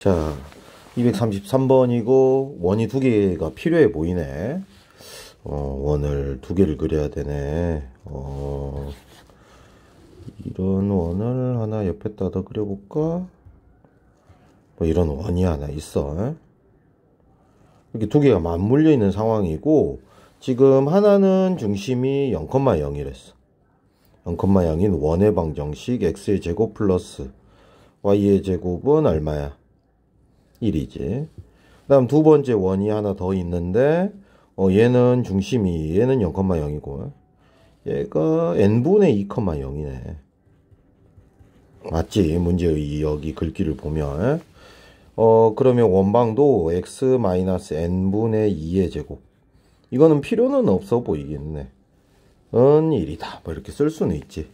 자, 233번이고 원이 두 개가 필요해 보이네. 어, 원을 두 개를 그려야 되네. 어, 이런 원을 하나 옆에다 더 그려볼까? 뭐 이런 원이 하나 있어. 이렇게 두 개가 맞물려 있는 상황이고 지금 하나는 중심이 0,0이랬어. 0,0인 원의 방정식 x의 제곱 플러스 y의 제곱은 얼마야? 1이지. 그 다음 두 번째 원이 하나 더 있는데 어, 얘는 중심이 얘는 0,0이고 얘가 n분의 2,0이네. 맞지? 문제 의 여기 글귀를 보면 어 그러면 원방도 x 마 n분의 2의 제곱 이거는 필요는 없어 보이겠네 은 1이다 뭐 이렇게 쓸 수는 있지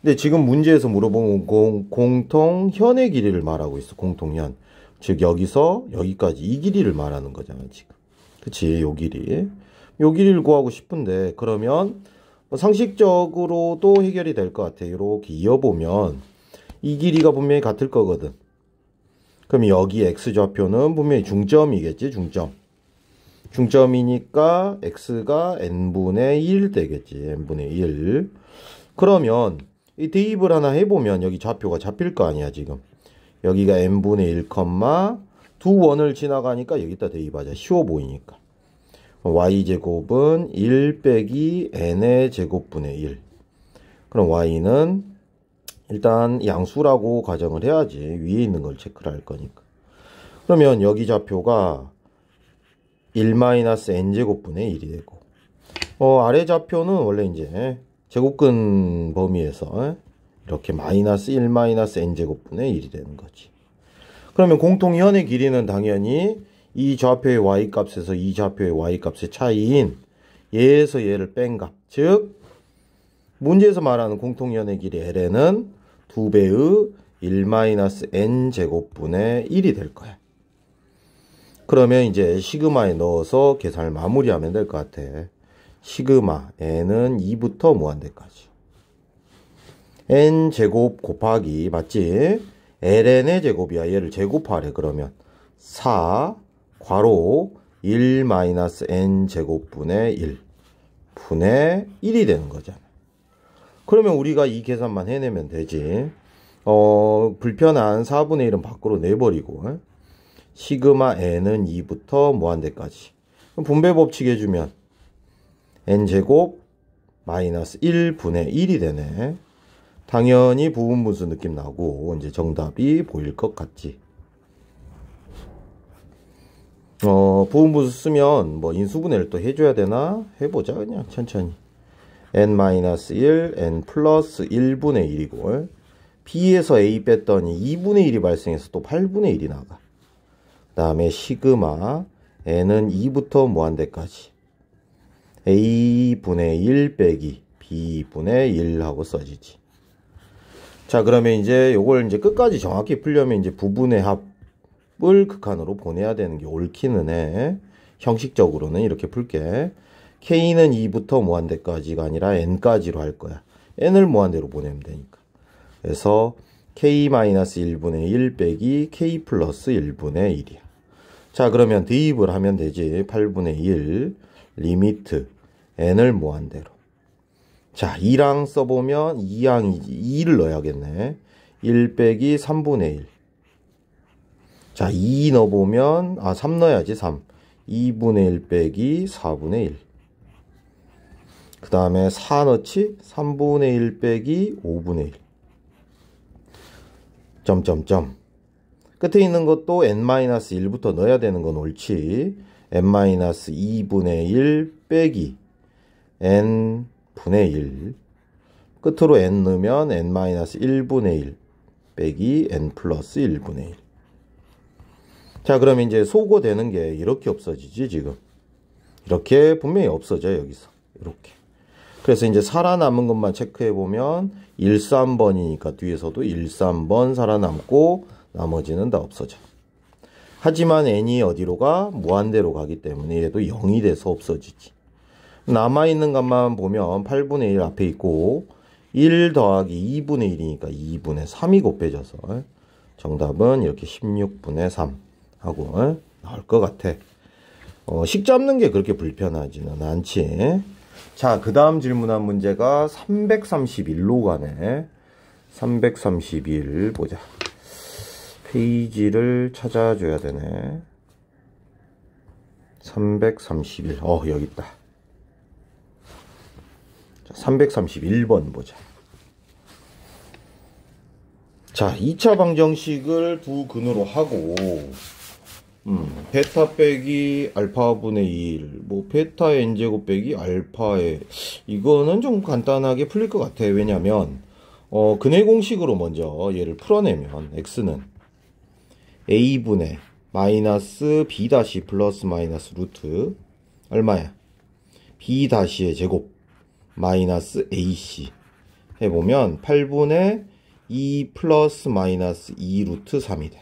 근데 지금 문제에서 물어본 공, 공통 현의 길이를 말하고 있어 공통현 즉 여기서 여기까지 이 길이를 말하는 거잖아 지금 그치 요 길이 요 길이를 구하고 싶은데 그러면 뭐 상식적으로도 해결이 될 것 같아 이렇게 이어보면 이 길이가 분명히 같을 거거든 그럼 여기 x좌표는 분명히 중점이겠지 중점 중점이니까 x가 n분의 1 되겠지 n분의 1 그러면 이 대입을 하나 해보면 여기 좌표가 잡힐 거 아니야 지금 여기가 n분의 1, 두 원을 지나가니까 여기다 대입하자. 쉬워 보이니까. y제곱은 1 빼기 n의 제곱분의 1. 그럼 y는 일단 양수라고 가정을 해야지 위에 있는 걸 체크를 할 거니까. 그러면 여기 좌표가 1-n제곱분의 1이 되고 어, 아래 좌표는 원래 이제 제곱근 범위에서 어? 이렇게 마이너스 1 마이너스 n제곱분의 1이 되는 거지. 그러면 공통현의 길이는 당연히 이 좌표의 y값에서 이 좌표의 y값의 차이인 얘에서 얘를 뺀 값. 즉 문제에서 말하는 공통연의 길이 ln은 2배의 1-n제곱분의 마이너스 1이 될 거야. 그러면 이제 시그마에 넣어서 계산을 마무리하면 될 것 같아. 시그마 n은 2부터 무한대까지. n 제곱 곱하기 맞지? ln의 제곱이야. 얘를 제곱하래 그러면 4 괄호 1 n 제곱분의 1 분의 1이 되는 거잖아. 그러면 우리가 이 계산만 해내면 되지. 어, 불편한 4분의 1은 밖으로 내버리고 시그마 n은 2부터 무한대까지 분배 법칙 해주면 n제곱 마이너스 1분의 1이 되네. 당연히 부분분수 느낌 나고 이제 정답이 보일 것 같지 어 부분분수 쓰면 뭐 인수분해를 또 해줘야 되나 해보자 그냥 천천히 n-1 n 플러스 1분의 1이고 b에서 a 뺐더니 2분의 1이 발생해서 또 8분의 1이 나가 그 다음에 시그마 n은 2부터 무한대까지 a분의 1 빼기 b분의 1 하고 써지지 자, 그러면 이제 요걸 이제 끝까지 정확히 풀려면 이제 부분의 합을 극한으로 보내야 되는 게 옳기는 해. 형식적으로는 이렇게 풀게. k는 2부터 무한대까지가 아니라 n까지로 할 거야. n을 무한대로 보내면 되니까. 그래서 k-1분의 1 빼기 k 플러스 1분의 1이야. 자 그러면 대입을 하면 되지. 8분의 1 리미트 n을 무한대로. 자, 2랑 써보면 2항 2를 넣어야겠네. 1 빼기 3분의 1. 자, 2 넣어보면, 아, 3 넣어야지, 3. 2분의 1 빼기 4분의 1. 그 다음에 4 넣지? 3분의 1 빼기 5분의 1. 점점점. 끝에 있는 것도 n-1부터 넣어야 되는 건 옳지. n-2분의 1 빼기 n 분의 1 끝으로 n 넣으면 n 마이너스 1분의 1 빼기 n 플러스 1분의 1 자, 그럼 이제 소고되는 게 이렇게 없어지지, 지금. 이렇게 분명히 없어져, 요 여기서. 이렇게. 그래서 이제 살아남은 것만 체크해보면 1, 3번이니까 뒤에서도 1, 3번 살아남고 나머지는 다 없어져. 하지만 n이 어디로 가? 무한대로 가기 때문에 얘도 0이 돼서 없어지지. 남아있는 것만 보면 8분의 1 앞에 있고 1 더하기 2분의 1이니까 2분의 3이 곱해져서 정답은 이렇게 16분의 3 하고 나올 것 같아. 어, 식 잡는 게 그렇게 불편하지는 않지. 자, 그 다음 질문한 문제가 331로 가네. 331 보자. 페이지를 찾아줘야 되네. 331. 어, 여기 있다. 자, 331번 보자. 자, 2차 방정식을 두 근으로 하고 음, 베타 빼기 알파분의 1, 뭐 베타 n제곱 빼기 알파에 이거는 좀 간단하게 풀릴 것 같아 왜냐면 어, 근의 공식으로 먼저 얘를 풀어내면 x는 a분의 마이너스 b 다시 플러스 마이너스 루트 얼마야 b 다시의 제곱 마이너스 AC 해보면 8분의 2 플러스 마이너스 2 루트 3이 돼.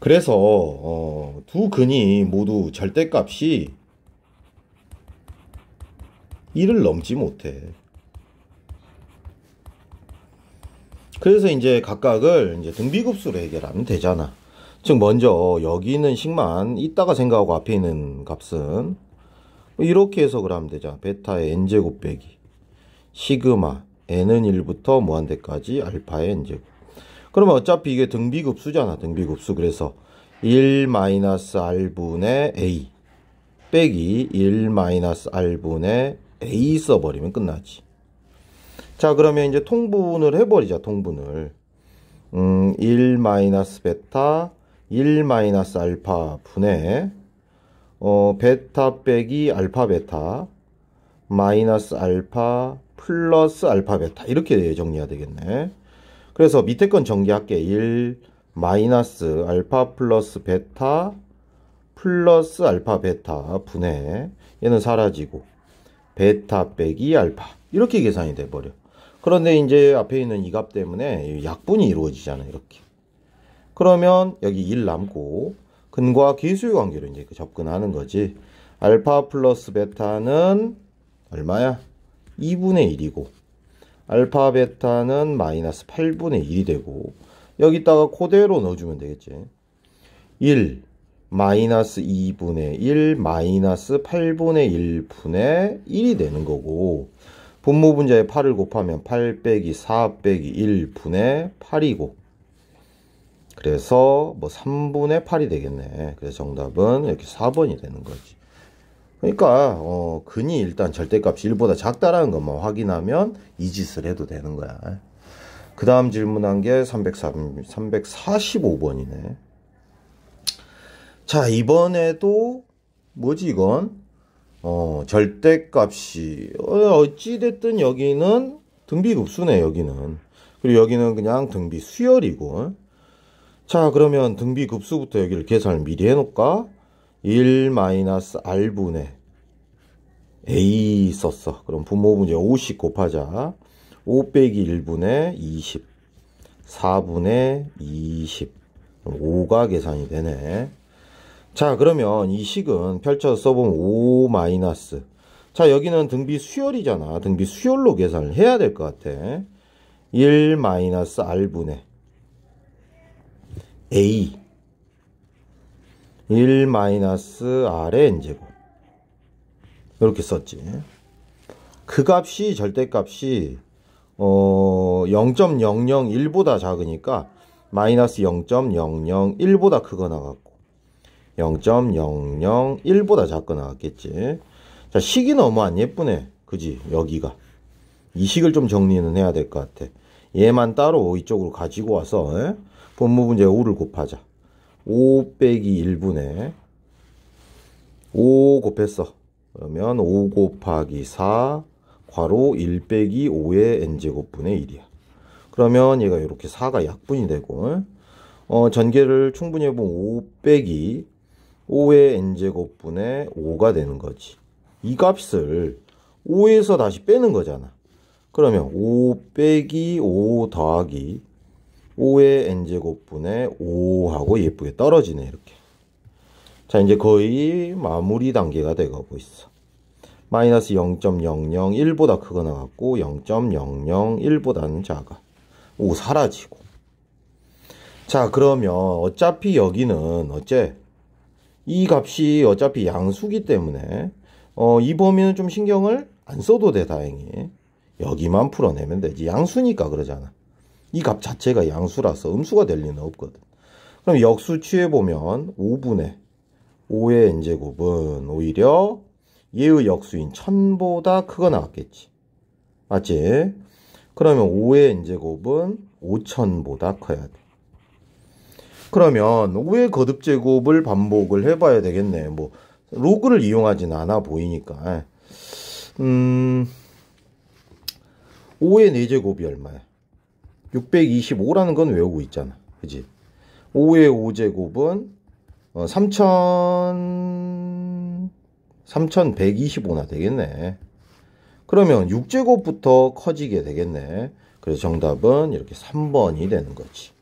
그래서 어, 두 근이 모두 절대값이 1을 넘지 못해. 그래서 이제 각각을 이제 등비급수로 해결하면 되잖아. 즉 먼저 여기 있는 식만 있다가 생각하고 앞에 있는 값은 뭐 이렇게 해석을 하면 되죠. 베타의 n제곱 빼기 시그마 n은 1부터 무한대까지 알파의 n제곱 그러면 어차피 이게 등비급수잖아. 등비급수. 그래서 1-r분의 a 빼기 1-r분의 a 써버리면 끝나지. 자 그러면 이제 통분을 해버리자. 통분을 음, 1-베타 1-알파 분의 어, 베타 빼기 알파 베타 마이너스 알파 플러스 알파 베타 이렇게 정리해야 되겠네. 그래서 밑에 건 정리할게. 1 마이너스 알파 플러스 베타 플러스 알파 베타 분해 얘는 사라지고 베타 빼기 알파 이렇게 계산이 돼 버려. 그런데 이제 앞에 있는 이 값 때문에 약분이 이루어지잖아 이렇게. 그러면 여기 1 남고 근과 기술 관계로 이제 그 접근하는 거지. 알파 플러스 베타는 얼마야? 2분의 1이고 알파 베타는 마이너스 8분의 1이 되고 여기다가 그대로 넣어주면 되겠지. 1 마이너스 2분의 1 마이너스 8분의 1분의 1이 되는 거고 분모 분자에 8을 곱하면 8 빼기 4 빼기 1분의 8이고 그래서 뭐 3분의 8이 되겠네. 그래서 정답은 이렇게 4번이 되는 거지. 그러니까 어, 근이 일단 절대값이 1보다 작다라는 것만 확인하면 이 짓을 해도 되는 거야. 그 다음 질문한 게 340, 345번이네. 자, 이번에도 뭐지 이건? 어, 절대값이 어, 어찌됐든 여기는 등비급수네 여기는. 그리고 여기는 그냥 등비 수열이고 자 그러면 등비급수부터 여기를 계산을 미리 해놓을까 1-r분의 a 썼어 그럼 분모분제 50 곱하자 5 빼기 1분의 20 4분의 20 5가 계산이 되네 자 그러면 이 식은 펼쳐서 써보면 5 마이너스 자 여기는 등비 수열이잖아 등비 수열로 계산을 해야 될 것 같아 1 마이너스 r분의 a 1 마이너스 r의 n제곱 뭐 이렇게 썼지 그 값이 절대값이 어 0.001보다 작으니까 마이너스 0.001보다 크거나 같고 0.001보다 작거나 같겠지 자 식이 너무 안 예쁘네 그지 여기가 이 식을 좀 정리는 해야 될 것 같아 얘만 따로 이쪽으로 가지고 와서 에? 본부분이제 5를 곱하자. 5 빼기 1분의 5 곱했어. 그러면 5 곱하기 4 괄호 1 빼기 5의 n제곱분의 1이야. 그러면 얘가 이렇게 4가 약분이 되고 어, 전개를 충분히 해보면 5 빼기 5의 n제곱분의 5가 되는 거지. 이 값을 5에서 다시 빼는 거잖아. 그러면 5 빼기 5 더하기 5의 n제곱분의 5하고 예쁘게 떨어지네 이렇게 자 이제 거의 마무리 단계가 돼가고 있어 마이너스 0.001보다 크거나 같고 0.001보다는 작아 5 사라지고 자 그러면 어차피 여기는 어째 이 값이 어차피 양수기 때문에 어, 이 범위는 좀 신경을 안 써도 돼 다행히 여기만 풀어내면 되지 양수니까 그러잖아 이값 자체가 양수라서 음수가 될 리는 없거든. 그럼 역수 취해보면 5분의 5의 n제곱은 오히려 얘의 역수인 1000보다 크거 나왔겠지. 맞지? 그러면 5의 n제곱은 5000보다 커야 돼. 그러면 5의 거듭제곱을 반복을 해봐야 되겠네. 뭐 로그를 이용하진 않아 보이니까. 음, 5의 4제곱이 얼마야? 625라는 건 외우고 있잖아. 그지? 5의 5제곱은 어, 3000, 3125나 되겠네. 그러면 6제곱부터 커지게 되겠네. 그래서 정답은 이렇게 3번이 되는 거지.